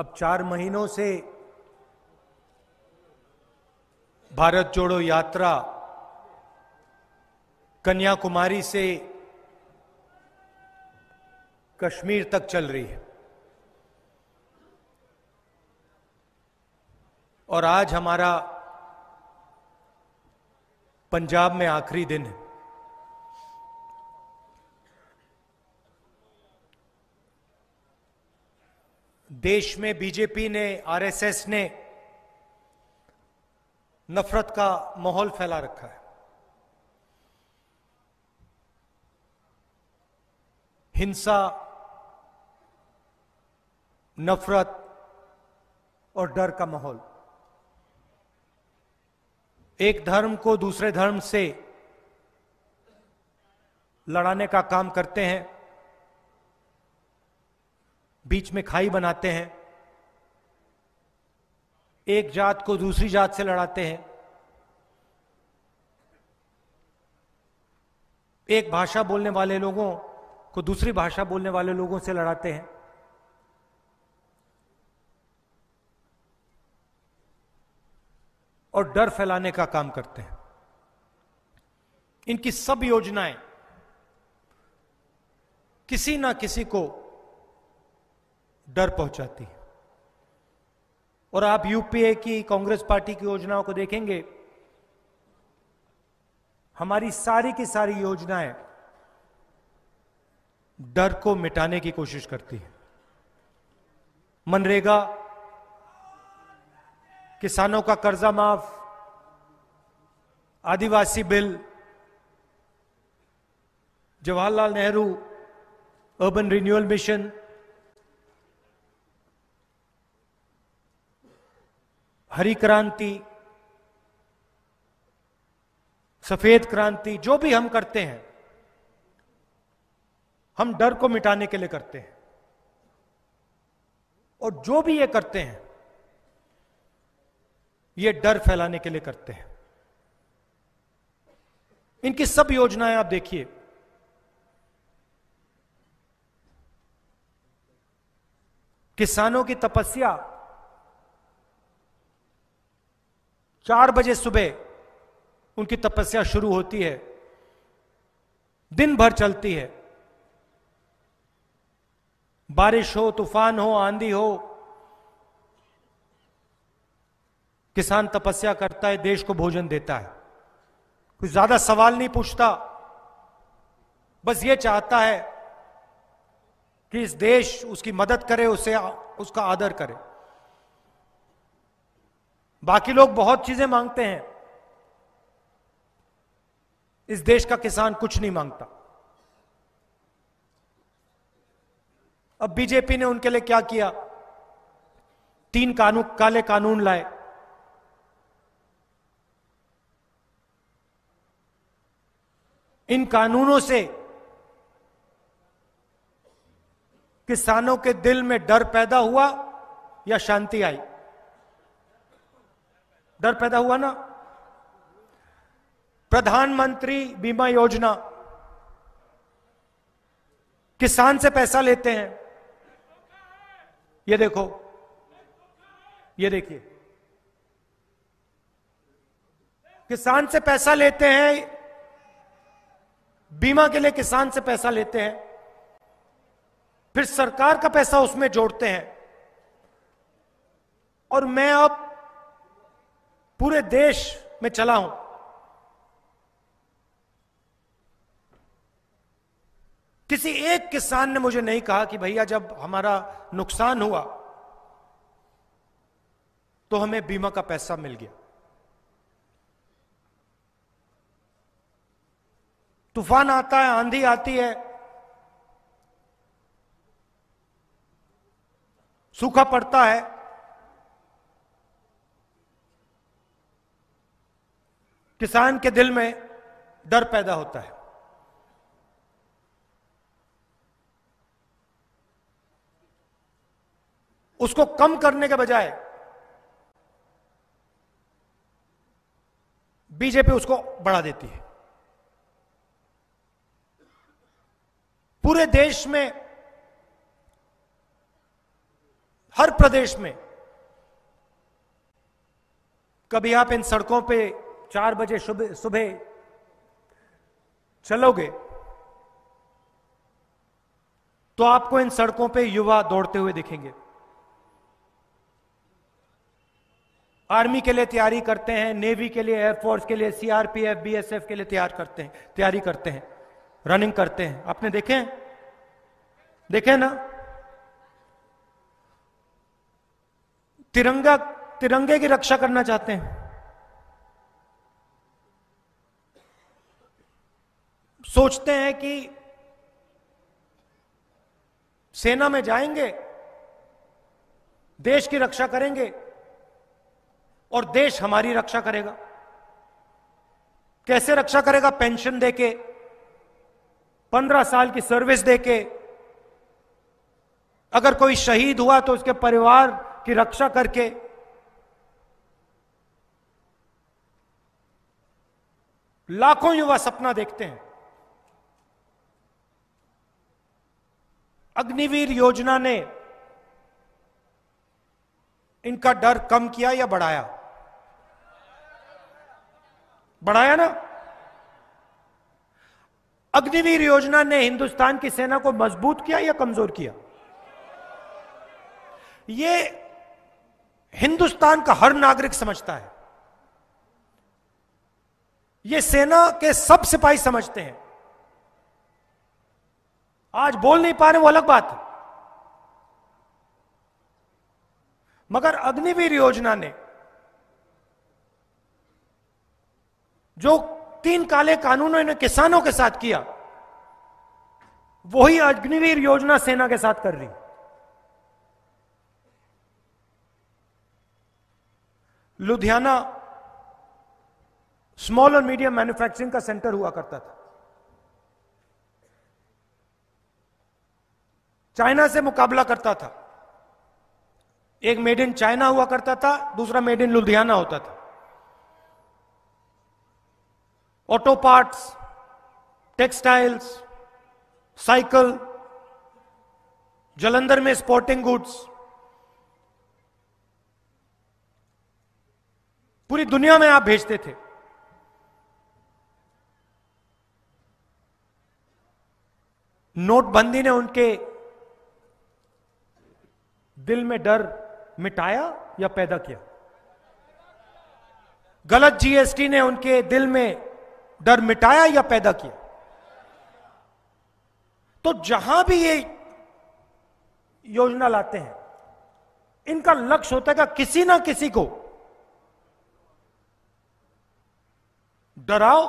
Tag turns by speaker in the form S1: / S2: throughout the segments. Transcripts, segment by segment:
S1: अब चार महीनों से भारत जोड़ो यात्रा कन्याकुमारी से कश्मीर तक चल रही है और आज हमारा पंजाब में आखिरी दिन है देश में बीजेपी ने आरएसएस ने नफरत का माहौल फैला रखा है हिंसा नफरत और डर का माहौल एक धर्म को दूसरे धर्म से लड़ाने का काम करते हैं बीच में खाई बनाते हैं एक जात को दूसरी जात से लड़ाते हैं एक भाषा बोलने वाले लोगों को दूसरी भाषा बोलने वाले लोगों से लड़ाते हैं और डर फैलाने का काम करते हैं इनकी सब योजनाएं किसी ना किसी को डर पहुंचाती है और आप यूपीए की कांग्रेस पार्टी की योजनाओं को देखेंगे हमारी सारी की सारी योजनाएं डर को मिटाने की कोशिश करती है मनरेगा किसानों का कर्जा माफ आदिवासी bill Jawaharlal Nehru urban renewal mission हरी क्रांति सफेद क्रांति जो भी हम करते हैं हम डर को मिटाने के लिए करते हैं और जो भी ये करते हैं ये डर फैलाने के लिए करते हैं इनकी सब योजनाएं आप देखिए किसानों की तपस्या चार बजे सुबह उनकी तपस्या शुरू होती है दिन भर चलती है बारिश हो तूफान हो आंधी हो किसान तपस्या करता है देश को भोजन देता है कुछ ज्यादा सवाल नहीं पूछता बस ये चाहता है कि इस देश उसकी मदद करे उसे उसका आदर करे बाकी लोग बहुत चीजें मांगते हैं इस देश का किसान कुछ नहीं मांगता अब बीजेपी ने उनके लिए क्या किया तीन कानून काले कानून लाए इन कानूनों से किसानों के दिल में डर पैदा हुआ या शांति आई डर पैदा हुआ ना प्रधानमंत्री बीमा योजना किसान से पैसा लेते हैं ये देखो ये देखिए किसान से पैसा लेते हैं बीमा के लिए किसान से पैसा लेते हैं फिर सरकार का पैसा उसमें जोड़ते हैं और मैं अब पूरे देश में चला हूं किसी एक किसान ने मुझे नहीं कहा कि भैया जब हमारा नुकसान हुआ तो हमें बीमा का पैसा मिल गया तूफान आता है आंधी आती है सूखा पड़ता है किसान के दिल में डर पैदा होता है उसको कम करने के बजाय बीजेपी उसको बढ़ा देती है पूरे देश में हर प्रदेश में कभी आप इन सड़कों पे चार बजे सुबह चलोगे तो आपको इन सड़कों पे युवा दौड़ते हुए दिखेंगे आर्मी के लिए तैयारी करते हैं नेवी के लिए एयरफोर्स के लिए सीआरपीएफ बीएसएफ के लिए तैयार करते हैं तैयारी करते हैं रनिंग करते हैं आपने देखे हैं देखे ना तिरंगा तिरंगे की रक्षा करना चाहते हैं सोचते हैं कि सेना में जाएंगे देश की रक्षा करेंगे और देश हमारी रक्षा करेगा कैसे रक्षा करेगा पेंशन देके पंद्रह साल की सर्विस देके अगर कोई शहीद हुआ तो उसके परिवार की रक्षा करके लाखों युवा सपना देखते हैं अग्निवीर योजना ने इनका डर कम किया या बढ़ाया बढ़ाया ना अग्निवीर योजना ने हिंदुस्तान की सेना को मजबूत किया या कमजोर किया यह हिंदुस्तान का हर नागरिक समझता है यह सेना के सब सिपाही समझते हैं आज बोल नहीं पा रहे वो अलग बात है मगर अग्निवीर योजना ने जो तीन काले कानूनों ने किसानों के साथ किया वही अग्निवीर योजना सेना के साथ कर रही लुधियाना स्मॉल और मीडियम मैन्युफैक्चरिंग का सेंटर हुआ करता था चाइना से मुकाबला करता था एक मेड इन चाइना हुआ करता था दूसरा मेड इन लुधियाना होता था auto parts textiles cycle Jalandhar में स्पोर्टिंग गुड्स पूरी दुनिया में आप भेजते थे नोटबंदी ने उनके दिल में डर मिटाया या पैदा किया गलत जीएसटी ने उनके दिल में डर मिटाया या पैदा किया तो जहां भी ये योजना लाते हैं इनका लक्ष्य होता है कि किसी ना किसी को डराओ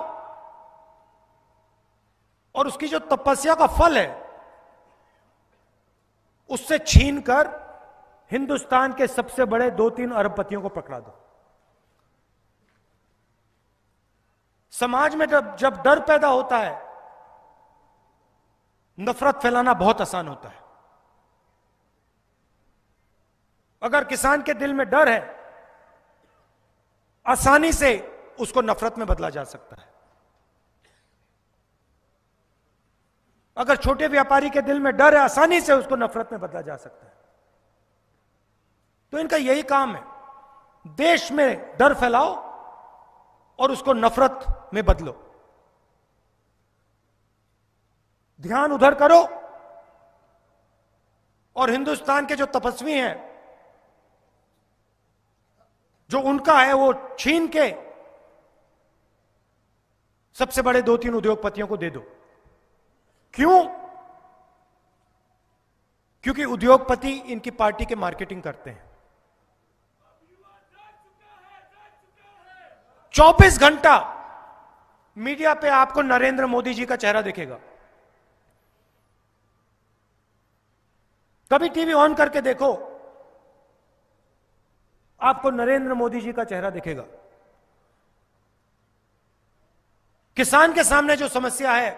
S1: और उसकी जो तपस्या का फल है उससे छीन कर हिंदुस्तान के सबसे बड़े दो तीन अरबपतियों को पकड़ा दो समाज में जब जब डर पैदा होता है नफरत फैलाना बहुत आसान होता है अगर किसान के दिल में डर है आसानी से उसको नफरत में बदला जा सकता है अगर छोटे व्यापारी के दिल में डर है आसानी से उसको नफरत में बदला जा सकता है तो इनका यही काम है देश में डर फैलाओ और उसको नफरत में बदलो ध्यान उधर करो और हिंदुस्तान के जो तपस्वी हैं जो उनका है वो छीन के सबसे बड़े दो तीन उद्योगपतियों को दे दो क्यों क्योंकि उद्योगपति इनकी पार्टी के मार्केटिंग करते हैं 24 घंटा मीडिया पे आपको नरेंद्र मोदी जी का चेहरा दिखेगा कभी टीवी ऑन करके देखो आपको नरेंद्र मोदी जी का चेहरा दिखेगा किसान के सामने जो समस्या है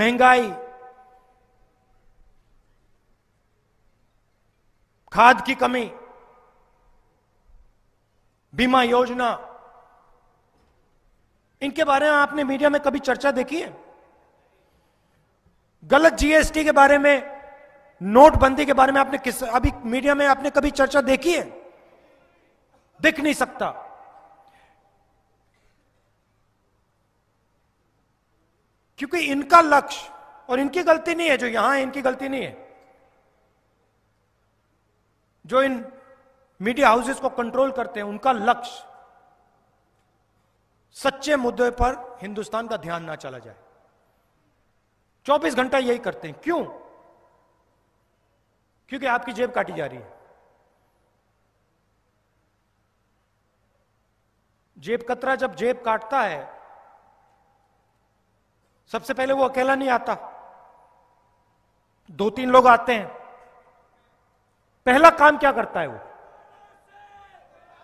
S1: महंगाई खाद की कमी बीमा योजना इनके बारे में आपने मीडिया में कभी चर्चा देखी है गलत जीएसटी के बारे में नोटबंदी के बारे में आपने किस अभी मीडिया में आपने कभी चर्चा देखी है दिख नहीं सकता क्योंकि इनका लक्ष्य और इनकी गलती नहीं है जो यहां है इनकी गलती नहीं है जो इन मीडिया हाउसेस को कंट्रोल करते हैं उनका लक्ष्य सच्चे मुद्दे पर हिंदुस्तान का ध्यान ना चला जाए 24 घंटा यही करते हैं क्यों क्योंकि आपकी जेब काटी जा रही है जेब कतरा जब जेब काटता है सबसे पहले वो अकेला नहीं आता दो तीन लोग आते हैं पहला काम क्या करता है वो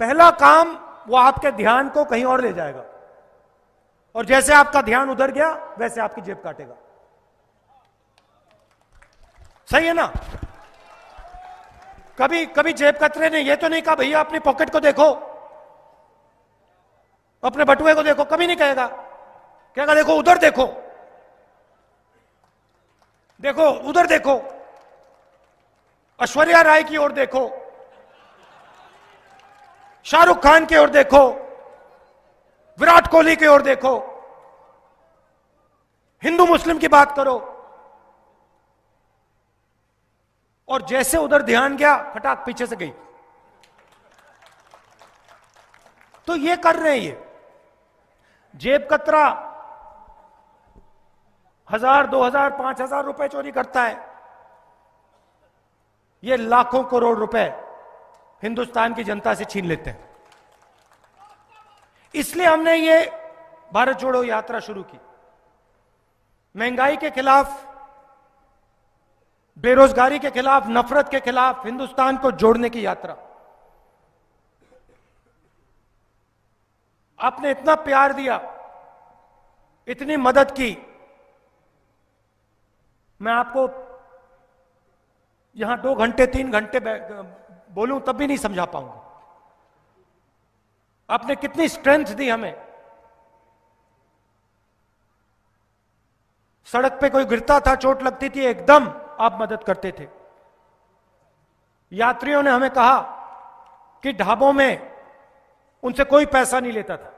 S1: पहला काम वो आपके ध्यान को कहीं और ले जाएगा और जैसे आपका ध्यान उधर गया वैसे आपकी जेब काटेगा सही है ना कभी कभी जेब कतरे ने ये तो नहीं कहा भैया अपनी पॉकेट को देखो अपने बटुए को देखो कभी नहीं कहेगा कहेगा देखो उधर देखो देखो उधर देखो ऐश्वर्या राय की ओर देखो शाहरुख खान की ओर देखो विराट कोहली की ओर देखो हिंदू मुस्लिम की बात करो और जैसे उधर ध्यान गया फटाक पीछे से गई तो ये कर रहे हैं ये जेब कतरा हजार दो हजार पांच हजार रुपए चोरी करता है ये लाखों करोड़ रुपए हिंदुस्तान की जनता से छीन लेते हैं इसलिए हमने ये भारत जोड़ो यात्रा शुरू की महंगाई के खिलाफ बेरोजगारी के खिलाफ नफरत के खिलाफ हिंदुस्तान को जोड़ने की यात्रा आपने इतना प्यार दिया इतनी मदद की मैं आपको यहां दो घंटे तीन घंटे बोलूं तब भी नहीं समझा पाऊंगा आपने कितनी स्ट्रेंथ दी हमें सड़क पे कोई गिरता था चोट लगती थी एकदम आप मदद करते थे यात्रियों ने हमें कहा कि ढाबों में उनसे कोई पैसा नहीं लेता था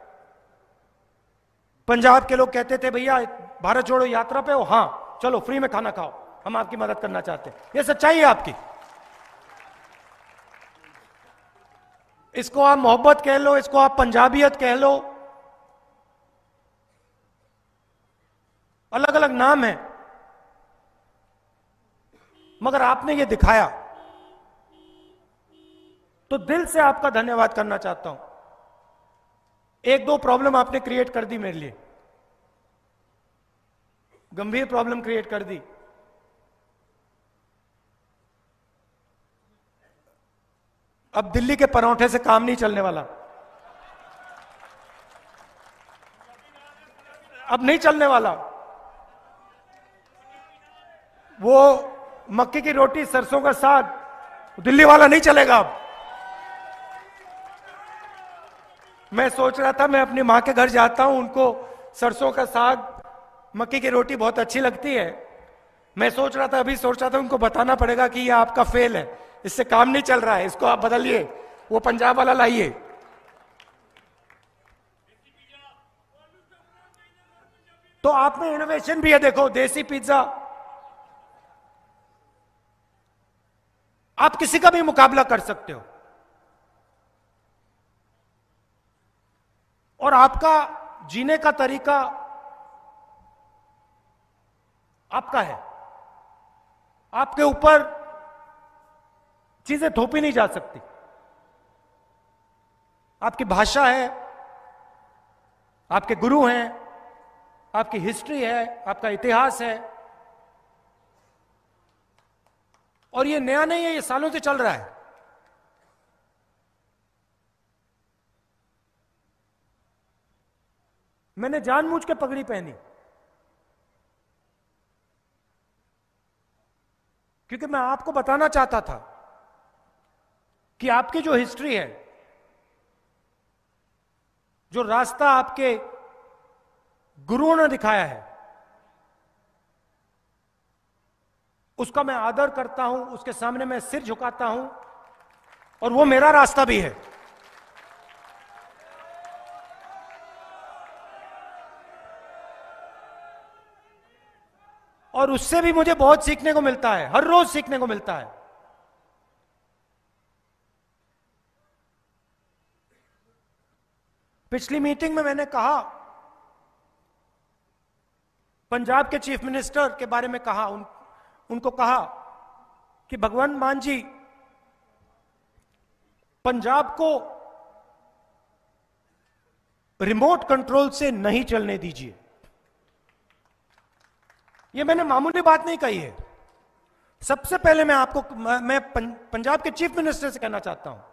S1: पंजाब के लोग कहते थे भैया भारत जोड़ो यात्रा पे हो हां चलो फ्री में खाना खाओ हम आपकी मदद करना चाहते हैं ये सच्चाई है आपकी इसको आप मोहब्बत कह लो इसको आप पंजाबियत कह लो अलग अलग नाम है मगर आपने ये दिखाया तो दिल से आपका धन्यवाद करना चाहता हूं एक दो प्रॉब्लम आपने क्रिएट कर दी मेरे लिए गंभीर प्रॉब्लम क्रिएट कर दी अब दिल्ली के परौंठे से काम नहीं चलने वाला अब नहीं चलने वाला वो मक्के की रोटी सरसों का साग दिल्ली वाला नहीं चलेगा अब मैं सोच रहा था मैं अपनी मां के घर जाता हूं उनको सरसों का साग मक्के की रोटी बहुत अच्छी लगती है मैं सोच रहा था अभी सोच रहा था उनको बताना पड़ेगा कि यह आपका फेल है इससे काम नहीं चल रहा है इसको आप बदलिए वो पंजाब वाला लाइए तो आप में इनोवेशन भी है देखो देसी पिज्जा आप किसी का भी मुकाबला कर सकते हो और आपका जीने का तरीका आपका है आपके ऊपर चीजें थोपी नहीं जा सकती आपकी भाषा है आपके गुरु हैं आपकी हिस्ट्री है आपका इतिहास है और ये नया नहीं है ये सालों से चल रहा है मैंने जानबूझ के पगड़ी पहनी क्योंकि मैं आपको बताना चाहता था कि आपकी जो हिस्ट्री है जो रास्ता आपके गुरुओं ने दिखाया है उसका मैं आदर करता हूं उसके सामने मैं सिर झुकाता हूं और वो मेरा रास्ता भी है और उससे भी मुझे बहुत सीखने को मिलता है हर रोज सीखने को मिलता है पिछली मीटिंग में मैंने कहा पंजाब के चीफ मिनिस्टर के बारे में कहा उन, उनको कहा कि भगवंत मान जी पंजाब को रिमोट कंट्रोल से नहीं चलने दीजिए यह मैंने मामूली बात नहीं कही है सबसे पहले मैं आपको मैं पंजाब के चीफ मिनिस्टर से कहना चाहता हूं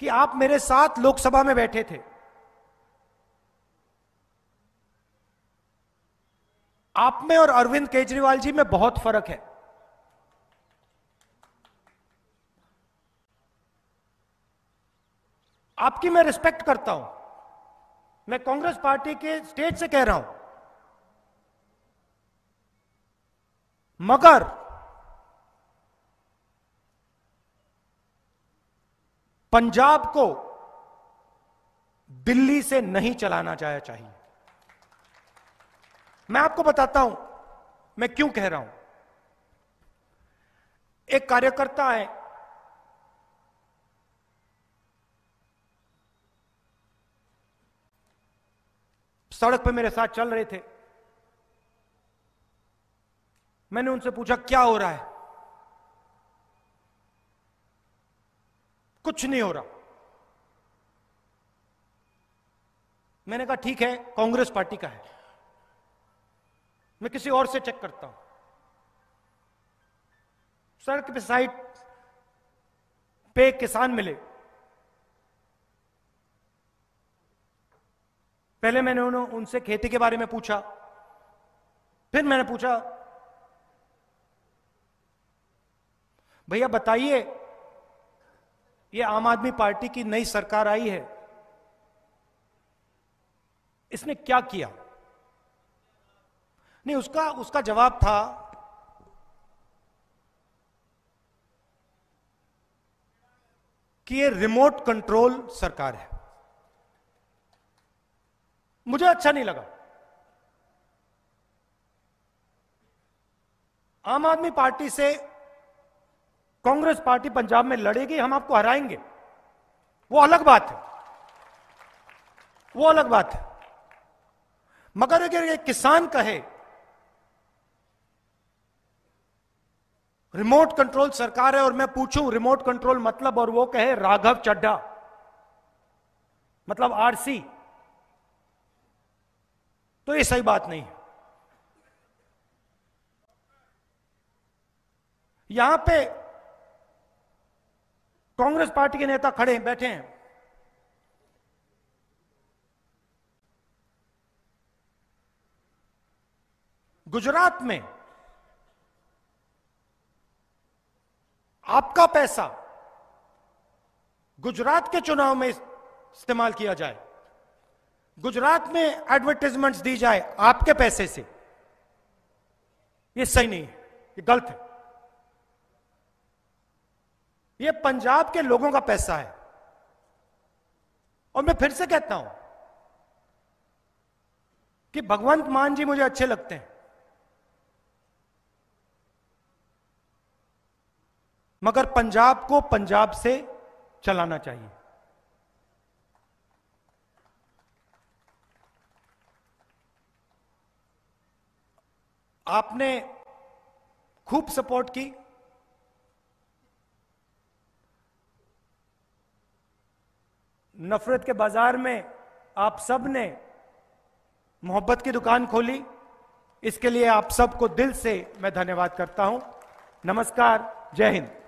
S1: कि आप मेरे साथ लोकसभा में बैठे थे आप में और अरविंद केजरीवाल जी में बहुत फर्क है आपकी मैं रिस्पेक्ट करता हूं मैं कांग्रेस पार्टी के स्टेट से कह रहा हूं मगर पंजाब को दिल्ली से नहीं चलाना जाया चाहिए मैं आपको बताता हूं मैं क्यों कह रहा हूं एक कार्यकर्ता है सड़क पर मेरे साथ चल रहे थे मैंने उनसे पूछा क्या हो रहा है कुछ नहीं हो रहा मैंने कहा ठीक है कांग्रेस पार्टी का है मैं किसी और से चेक करता हूं सड़क पे साइड पे किसान मिले पहले मैंने उन्होंने उनसे खेती के बारे में पूछा फिर मैंने पूछा भैया बताइए ये आम आदमी पार्टी की नई सरकार आई है इसने क्या किया नहीं उसका उसका जवाब था कि ये रिमोट कंट्रोल सरकार है मुझे अच्छा नहीं लगा आम आदमी पार्टी से कांग्रेस पार्टी पंजाब में लड़ेगी हम आपको हराएंगे वो अलग बात है वो अलग बात है मगर अगर ये किसान कहे रिमोट कंट्रोल सरकार है और मैं पूछूं रिमोट कंट्रोल मतलब और वो कहे राघव चड्ढा मतलब आरसी तो ये सही बात नहीं है यहां पे कांग्रेस पार्टी के नेता खड़े हैं बैठे हैं गुजरात में आपका पैसा गुजरात के चुनाव में इस्तेमाल किया जाए गुजरात में एडवर्टीजमेंट दी जाए आपके पैसे से ये सही नहीं है ये गलत है ये पंजाब के लोगों का पैसा है और मैं फिर से कहता हूं कि भगवंत मान जी मुझे अच्छे लगते हैं मगर पंजाब को पंजाब से चलाना चाहिए आपने खूब सपोर्ट की नफरत के बाजार में आप सब ने मोहब्बत की दुकान खोली इसके लिए आप सबको दिल से मैं धन्यवाद करता हूं नमस्कार जय हिंद